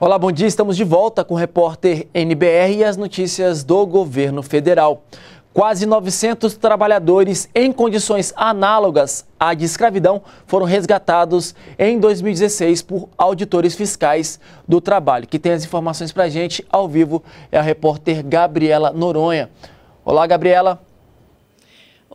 Olá, bom dia. Estamos de volta com o repórter NBR e as notícias do governo federal. Quase 900 trabalhadores em condições análogas à de escravidão foram resgatados em 2016 por auditores fiscais do trabalho. Que tem as informações para a gente ao vivo é a repórter Gabriela Noronha. Olá, Gabriela.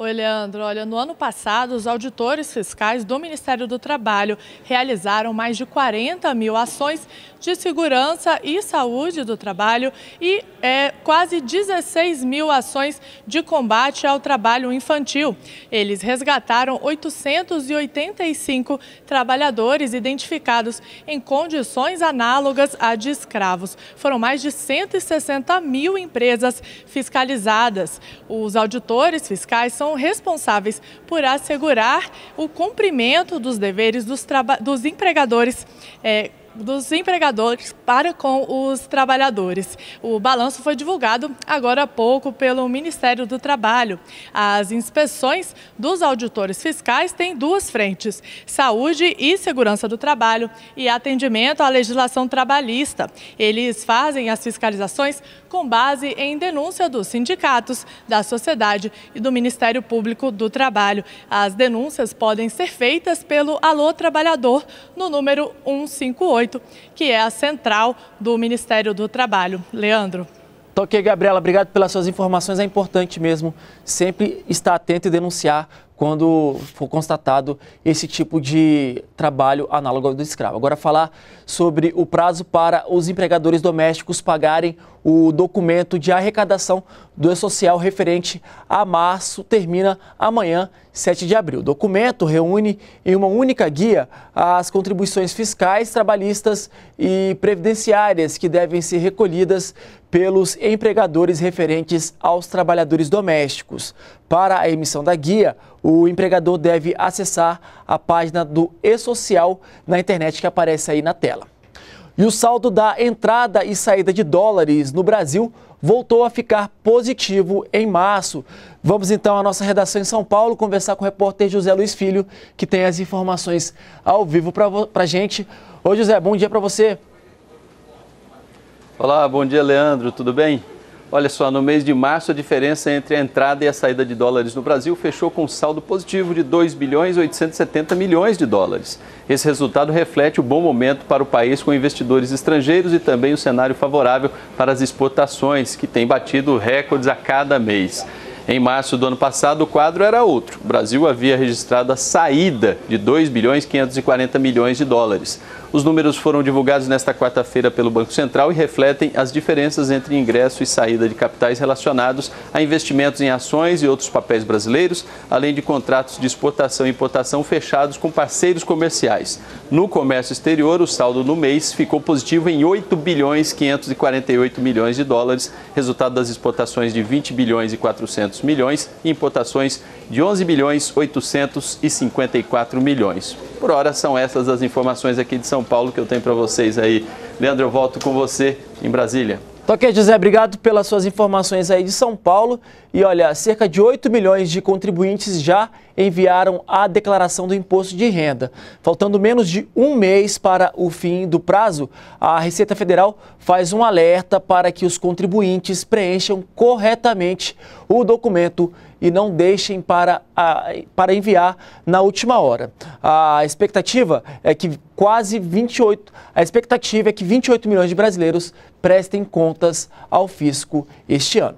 Oi, Leandro. Olha, no ano passado, os auditores fiscais do Ministério do Trabalho realizaram mais de 40 mil ações de segurança e saúde do trabalho e é, quase 16 mil ações de combate ao trabalho infantil. Eles resgataram 885 trabalhadores identificados em condições análogas à de escravos. Foram mais de 160 mil empresas fiscalizadas. Os auditores fiscais são serão responsáveis por assegurar o cumprimento dos deveres dos, dos empregadores é, dos empregadores para com os trabalhadores. O balanço foi divulgado agora há pouco pelo Ministério do Trabalho. As inspeções dos auditores fiscais têm duas frentes: saúde e segurança do trabalho e atendimento à legislação trabalhista. Eles fazem as fiscalizações com base em denúncia dos sindicatos, da sociedade e do Ministério Público do Trabalho. As denúncias podem ser feitas pelo Alô Trabalhador no número 158. 8, que é a central do Ministério do Trabalho. Leandro. ok, Gabriela, obrigado pelas suas informações. É importante mesmo sempre estar atento e denunciar quando for constatado esse tipo de trabalho análogo ao do escravo. Agora, falar sobre o prazo para os empregadores domésticos pagarem o documento de arrecadação do E-Social referente a março termina amanhã, 7 de abril. O documento reúne em uma única guia as contribuições fiscais, trabalhistas e previdenciárias que devem ser recolhidas pelos empregadores referentes aos trabalhadores domésticos. Para a emissão da guia, o empregador deve acessar a página do E-Social na internet que aparece aí na tela. E o saldo da entrada e saída de dólares no Brasil voltou a ficar positivo em março. Vamos então à nossa redação em São Paulo conversar com o repórter José Luiz Filho, que tem as informações ao vivo para a gente. Ô José, bom dia para você. Olá, bom dia, Leandro, tudo bem? Olha só, no mês de março, a diferença entre a entrada e a saída de dólares no Brasil fechou com um saldo positivo de 2 bilhões 870 milhões de dólares. Esse resultado reflete o bom momento para o país com investidores estrangeiros e também o cenário favorável para as exportações, que têm batido recordes a cada mês. Em março do ano passado, o quadro era outro. O Brasil havia registrado a saída de 2 bilhões 540 milhões de dólares. Os números foram divulgados nesta quarta-feira pelo Banco Central e refletem as diferenças entre ingresso e saída de capitais relacionados a investimentos em ações e outros papéis brasileiros, além de contratos de exportação e importação fechados com parceiros comerciais. No comércio exterior, o saldo no mês ficou positivo em 8 bilhões 548 milhões de dólares, resultado das exportações de 20 bilhões e 400 milhões e importações de 11 bilhões 854 milhões. Por hora são essas as informações aqui de São Paulo que eu tenho para vocês aí. Leandro, eu volto com você em Brasília ok, José, obrigado pelas suas informações aí de São Paulo. E olha, cerca de 8 milhões de contribuintes já enviaram a declaração do imposto de renda. Faltando menos de um mês para o fim do prazo, a Receita Federal faz um alerta para que os contribuintes preencham corretamente o documento e não deixem para, a, para enviar na última hora. A expectativa é que quase 28, a expectativa é que 28 milhões de brasileiros prestem contas ao fisco este ano.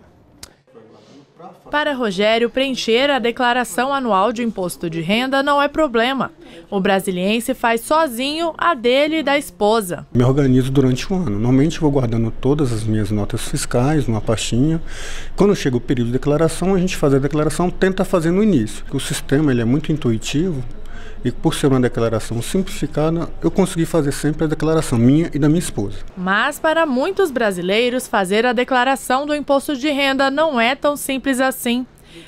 Para Rogério, preencher a declaração anual de imposto de renda não é problema. O brasiliense faz sozinho a dele e da esposa. Me organizo durante o ano. Normalmente vou guardando todas as minhas notas fiscais numa pastinha. Quando chega o período de declaração, a gente faz a declaração, tenta fazer no início. O sistema ele é muito intuitivo, e por ser uma declaração simplificada, eu consegui fazer sempre a declaração minha e da minha esposa. Mas para muitos brasileiros, fazer a declaração do imposto de renda não é tão simples assim.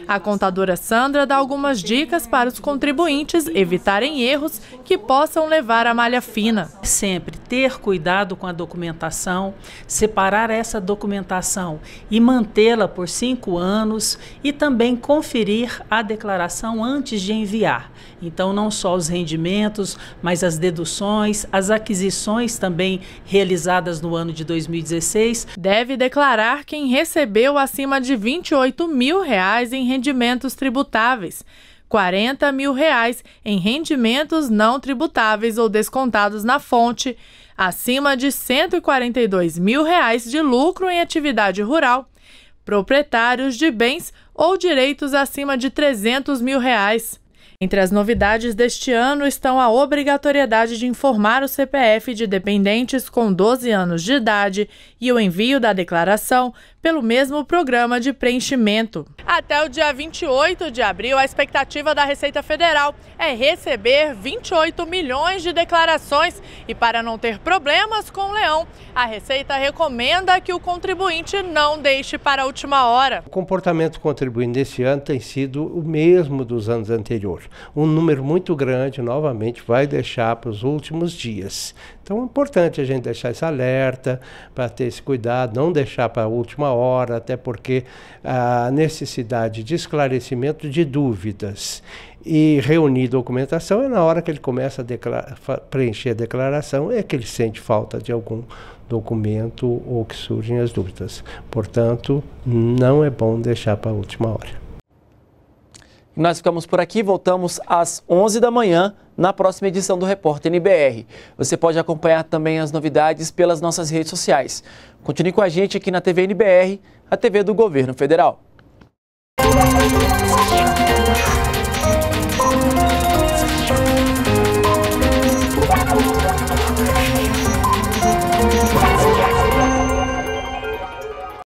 A contadora Sandra dá algumas dicas para os contribuintes evitarem erros que possam levar à malha fina. Sempre ter cuidado com a documentação, separar essa documentação e mantê-la por cinco anos e também conferir a declaração antes de enviar. Então, não só os rendimentos, mas as deduções, as aquisições também realizadas no ano de 2016. Deve declarar quem recebeu acima de 28 mil reais em rendimentos tributáveis. 40 mil reais em rendimentos não tributáveis ou descontados na fonte, acima de 142 mil reais de lucro em atividade rural, proprietários de bens ou direitos acima de 300 mil reais. Entre as novidades deste ano estão a obrigatoriedade de informar o CPF de dependentes com 12 anos de idade e o envio da declaração pelo mesmo programa de preenchimento. Até o dia 28 de abril, a expectativa da Receita Federal é receber 28 milhões de declarações e para não ter problemas com o leão, a Receita recomenda que o contribuinte não deixe para a última hora. O comportamento do contribuinte deste ano tem sido o mesmo dos anos anteriores. Um número muito grande, novamente, vai deixar para os últimos dias. Então é importante a gente deixar esse alerta, para ter esse cuidado, não deixar para a última hora, até porque a necessidade de esclarecimento de dúvidas e reunir documentação é na hora que ele começa a preencher a declaração, é que ele sente falta de algum documento ou que surgem as dúvidas. Portanto, não é bom deixar para a última hora. Nós ficamos por aqui, voltamos às 11 da manhã na próxima edição do Repórter NBR. Você pode acompanhar também as novidades pelas nossas redes sociais. Continue com a gente aqui na TV NBR, a TV do Governo Federal.